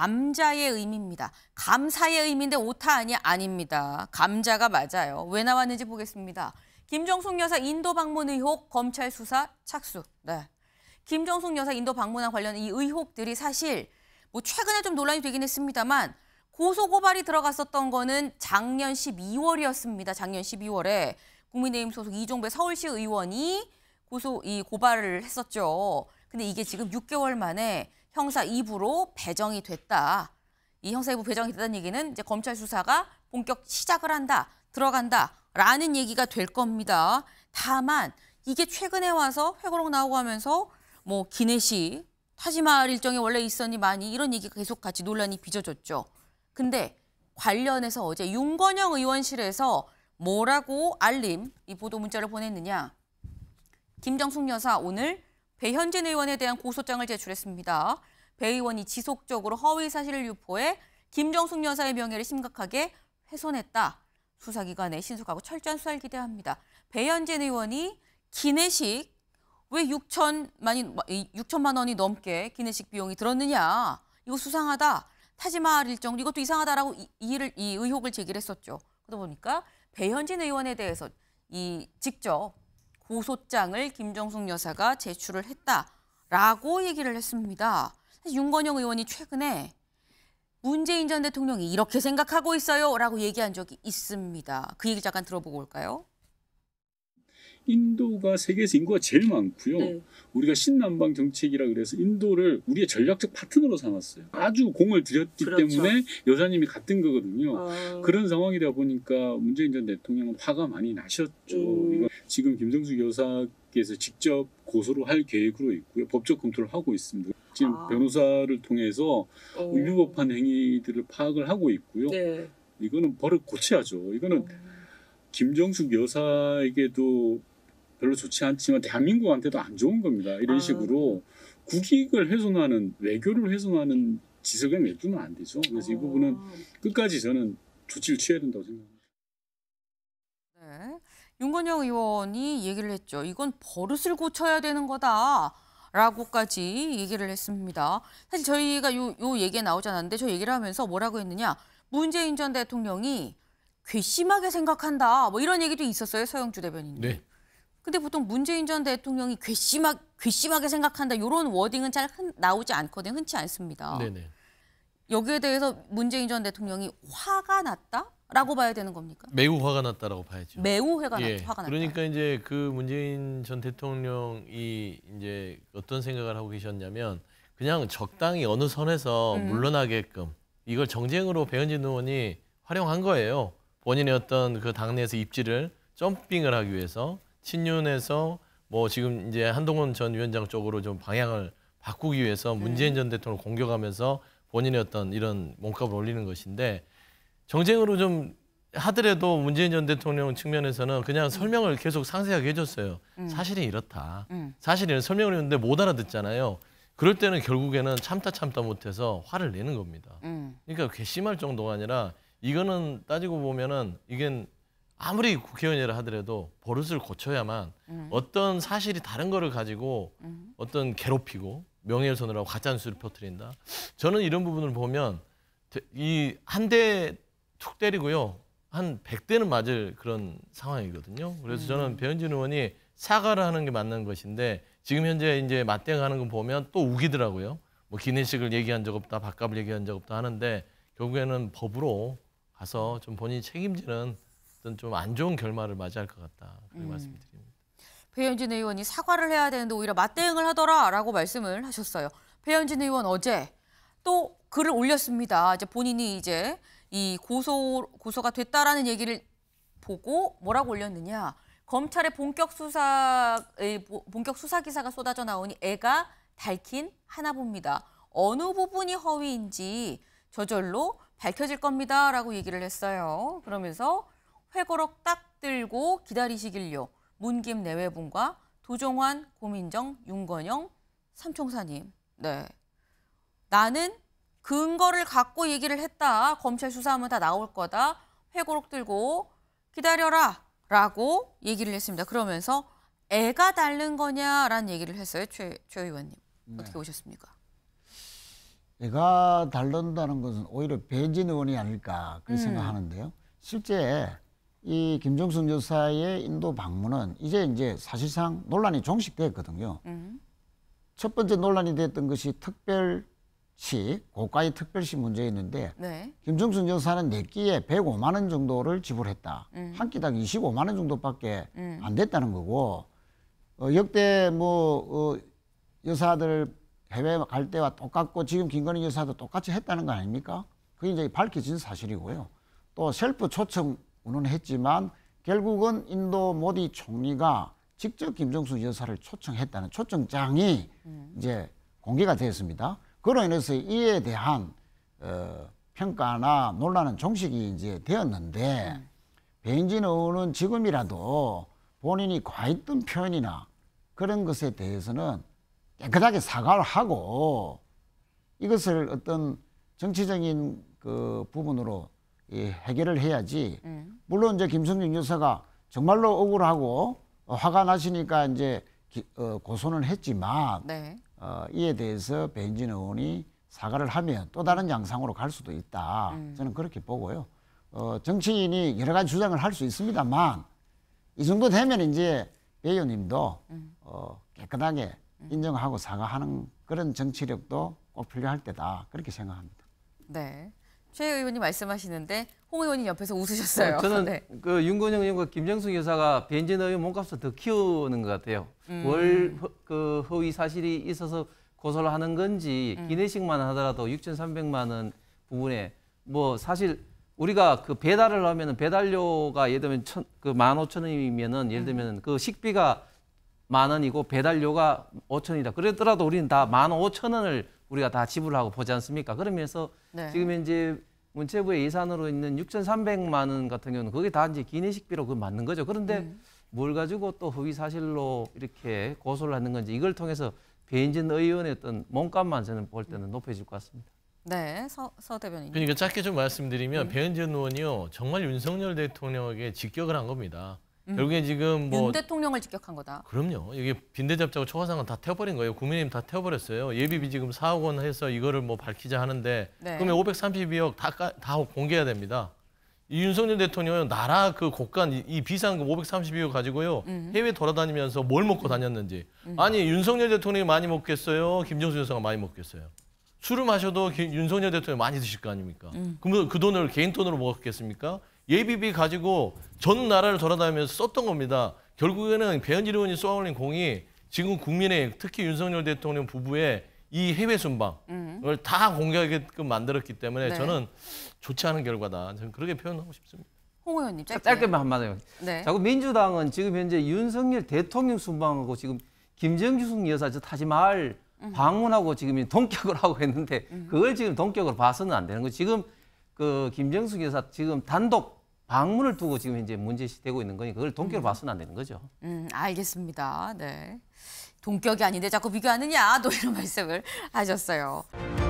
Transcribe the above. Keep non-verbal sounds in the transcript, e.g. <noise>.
감자의 의미입니다. 감사의 의미인데 오타 아니 아닙니다. 감자가 맞아요. 왜 나왔는지 보겠습니다. 김정숙 여사 인도 방문 의혹 검찰 수사 착수. 네. 김정숙 여사 인도 방문과 관련 이 의혹들이 사실 뭐 최근에 좀 논란이 되긴 했습니다만 고소고발이 들어갔었던 거는 작년 12월이었습니다. 작년 12월에 국민의힘 소속 이종배 서울시 의원이 고소 이 고발을 했었죠. 근데 이게 지금 6개월 만에 형사 2부로 배정이 됐다. 이 형사 2부 배정이 됐다는 얘기는 이제 검찰 수사가 본격 시작을 한다, 들어간다라는 얘기가 될 겁니다. 다만 이게 최근에 와서 회고록 나오고 하면서 뭐 기내식, 타지마을 일정이 원래 있었니 많이 이런 얘기가 계속 같이 논란이 빚어졌죠. 근데 관련해서 어제 윤건영 의원실에서 뭐라고 알림 이 보도 문자를 보냈느냐. 김정숙 여사 오늘 배현진 의원에 대한 고소장을 제출했습니다. 배 의원이 지속적으로 허위 사실을 유포해 김정숙 여사의 명예를 심각하게 훼손했다. 수사기관에 신속하고 철저한 수사를 기대합니다. 배현진 의원이 기내식 왜 6천만이 6천만 원이 넘게 기내식 비용이 들었느냐 이거 수상하다 타지마할 일정 이것도 이상하다라고 이, 이를 이 의혹을 제기했었죠. 그러다 보니까 배현진 의원에 대해서 이 직접 고소장을 김정숙 여사가 제출을 했다라고 얘기를 했습니다. 윤건영 의원이 최근에 문재인 전 대통령이 이렇게 생각하고 있어요 라고 얘기한 적이 있습니다. 그 얘기 잠깐 들어보고 올까요? 인도가 세계에서 인구가 제일 많고요. 네. 우리가 신남방 정책이라 그래서 인도를 우리의 전략적 파트너로 삼았어요. 아주 공을 들였기 그렇죠. 때문에 여자님이 같은 거거든요. 어... 그런 상황이다 보니까 문재인 전 대통령은 화가 많이 나셨죠. 음... 지금 김정숙 여사께서 직접 고소를 할 계획으로 있고요. 법적 검토를 하고 있습니다. 지금 아. 변호사를 통해서 어. 위법한 행위들을 파악을 하고 있고요. 네. 이거는 벌을 고쳐야죠. 이거는 어. 김정숙 여사에게도 별로 좋지 않지만 대한민국한테도 안 좋은 겁니다. 이런 아. 식으로 국익을 훼손하는 외교를 훼손하는 지석을 내두면 안 되죠. 그래서 어. 이 부분은 아. 끝까지 저는 조치를 취해야 된다고 생각합니다. 네. 윤건영 의원이 얘기를 했죠. 이건 버릇을 고쳐야 되는 거다. 라고까지 얘기를 했습니다. 사실 저희가 요, 요 얘기에 나오지 않았는데 저 얘기를 하면서 뭐라고 했느냐. 문재인 전 대통령이 괘씸하게 생각한다. 뭐 이런 얘기도 있었어요. 서영주 대변인님. 네. 근데 보통 문재인 전 대통령이 괘씸하, 괘씸하게 생각한다. 요런 워딩은 잘 흔, 나오지 않거든요. 흔치 않습니다. 네네. 여기에 대해서 문재인 전 대통령이 화가 났다라고 봐야 되는 겁니까? 매우 화가 났다라고 봐야죠. 매우 화가, 예. 났, 화가 났다. 그러니까 이제 그 문재인 전 대통령이 이제 어떤 생각을 하고 계셨냐면 그냥 적당히 어느 선에서 음. 물러나게끔 이걸 정쟁으로 배현진 의원이 활용한 거예요. 본인의 어떤 그 당내에서 입지를 점핑을 하기 위해서 친윤에서 뭐 지금 이제 한동훈 전 위원장 쪽으로 좀 방향을 바꾸기 위해서 네. 문재인 전 대통령을 공격하면서 본인의 어떤 이런 몸값을 올리는 것인데 정쟁으로 좀 하더라도 문재인 전 대통령 측면에서는 그냥 설명을 계속 상세하게 해줬어요. 음. 사실이 이렇다. 음. 사실은 설명을 했는데 못 알아듣잖아요. 그럴 때는 결국에는 참다 참다 못해서 화를 내는 겁니다. 음. 그러니까 괘씸할 정도가 아니라 이거는 따지고 보면은 이건 아무리 국회의원이라 하더라도 버릇을 고쳐야만 음. 어떤 사실이 다른 거를 가지고 음. 어떤 괴롭히고 명예훼손을 하고 가짜 뉴스를 퍼뜨린다. 저는 이런 부분을 보면 이 한 대 툭 때리고요. 한 100대는 맞을 그런 상황이거든요. 그래서 저는 음. 배현진 의원이 사과를 하는 게 맞는 것인데 지금 현재 이제 맞대응하는 거 보면 또 우기더라고요. 뭐 기내식을 얘기한 적 없다, 밥값을 얘기한 적 없다 하는데 결국에는 법으로 가서 좀 본인이 책임지는 어떤 좀 안 좋은 결말을 맞이할 것 같다. 그렇 음. 말씀드니다 배현진 의원이 사과를 해야 되는데 오히려 맞대응을 하더라라고 말씀을 하셨어요. 배현진 의원 어제 또 글을 올렸습니다. 이제 본인이 이제 이 고소 고소가 됐다라는 얘기를 보고 뭐라고 올렸느냐? 검찰의 본격 수사의 본격 수사 기사가 쏟아져 나오니 애가 닳긴 하나 봅니다. 어느 부분이 허위인지 저절로 밝혀질 겁니다라고 얘기를 했어요. 그러면서 회고록 딱 들고 기다리시길요. 문김 내외분과 도종환, 고민정, 윤건영, 삼총사님. 네. 나는 근거를 갖고 얘기를 했다. 검찰 수사하면 다 나올 거다. 회고록 들고 기다려라. 라고 얘기를 했습니다. 그러면서 애가 닳는 거냐라는 얘기를 했어요. 최, 최 의원님. 네. 어떻게 보셨습니까? 애가 닳는다는 것은 오히려 배진 의원이 아닐까 그렇게 음. 생각하는데요. 실제 이 김종성 여사의 인도 방문은 이제 이제 사실상 논란이 종식됐거든요. 음. 첫 번째 논란이 됐던 것이 특별시 고가의 특별시 문제였는데 네. 김종순 여사는 내끼에 105만 원 정도를 지불했다. 음. 한 끼당 25만 원 정도밖에 음. 안 됐다는 거고 어, 역대 뭐 어, 여사들 해외 갈 때와 똑같고 지금 김건희 여사도 똑같이 했다는 거 아닙니까? 그게 이제 밝혀진 사실이고요. 또 셀프 초청 운운했지만 결국은 인도 모디 총리가 직접 김정수 여사를 초청했다는 초청장이 음. 이제 공개가 되었습니다. 그로 인해서 이에 대한 어, 평가나 논란은 종식이 이제 되었는데 음. 배인진 의원은 지금이라도 본인이 과했던 표현이나 그런 것에 대해서는 깨끗하게 사과를 하고 이것을 어떤 정치적인 그 부분으로 이 예, 해결을 해야지. 예. 물론 이제 김성준 여사가 정말로 억울하고 어, 화가 나시니까 이제 기, 어, 고소는 했지만 네. 어, 이에 대해서 배인진 의원이 사과를 하면 또 다른 양상으로 갈 수도 있다. 음. 저는 그렇게 보고요. 어, 정치인이 여러 가지 주장을 할 수 있습니다만 이 정도 되면 이제 배 의원님도 음. 어, 깨끗하게 음. 인정하고 사과하는 그런 정치력도 꼭 필요할 때다. 그렇게 생각합니다. 네. 최 의원님 말씀하시는데 홍 의원님 옆에서 웃으셨어요. 어, 저는 <laughs> 네. 그 윤건영 의원과 김정숙 여사가 변진 의원 몸값을 더 키우는 것 같아요. 음. 월그 허위 사실이 있어서 고소를 하는 건지 음. 기내식만 하더라도 6,300만 원 부분에 뭐 사실 우리가 그 배달을 하면은 배달료가 예를 들면 천, 그1 5 0원이면은 예를 들면 음. 그 식비가 만 원이고 배달료가 5천이다. 그랬더라도 우리는 다1 5 0원을 우리가 다 지불하고 보지 않습니까? 그러면서 네. 지금 현재 문체부의 예산으로 있는 6,300만 원 같은 경우는 그게 다 이제 기내식비로 그 맞는 거죠. 그런데 음. 뭘 가지고 또 허위 사실로 이렇게 고소를 하는 건지 이걸 통해서 배인진 의원의 어떤 몸값만 저는 볼 때는 음. 높여질 것 같습니다. 네, 서, 서 대변인. 그러니까 짧게 좀 말씀드리면 네. 배현진 의원이요 정말 윤석열 대통령에게 직격을 한 겁니다. 음. 결국에 지금 뭐윤 대통령을 직격한 거다. 그럼요. 이게 빈대잡자고 초과상은 다 태워버린 거예요. 국민의힘 다 태워버렸어요. 예비비 지금 4억 원 해서 이거를 뭐 밝히자 하는데 네. 그러면 532억 다, 다 공개해야 됩니다. 이 윤석열 대통령은 나라 그 곳간 이 비상금 532억 그 가지고요 음. 해외 돌아다니면서 뭘 먹고 다녔는지 음. 아니 윤석열 대통령이 많이 먹겠어요 김정수 여사가 많이 먹겠어요 술을 마셔도 윤석열 대통령이 많이 드실 거 아닙니까 음. 그그 돈을 개인 돈으로 먹었겠습니까 예비비 가지고 전 나라를 돌아다니면서 썼던 겁니다. 결국에는 배현진 의원이 쏘아올린 공이 지금 국민의 특히 윤석열 대통령 부부의 이 해외 순방을 음. 다 공개하게끔 만들었기 때문에 네. 저는 좋지 않은 결과다. 저는 그렇게 표현하고 싶습니다. 홍 의원님 짧게. 짧게만 한마디요. 네. 자꾸 민주당은 지금 현재 윤석열 대통령 순방하고 지금 김정승 여사 저 타지마을 음. 방문하고 지금 동격을 하고 했는데 음. 그걸 지금 동격으로 봐서는 안 되는 거예요. 지금 그 김정숙 여사 지금 단독 방문을 두고 지금 이제 문제시되고 있는 거니 그걸 동격으로 음. 봐서는 안 되는 거죠. 음, 알겠습니다. 네. 동격이 아닌데 자꾸 비교하느냐 또 이런 <laughs> 말씀을 하셨어요.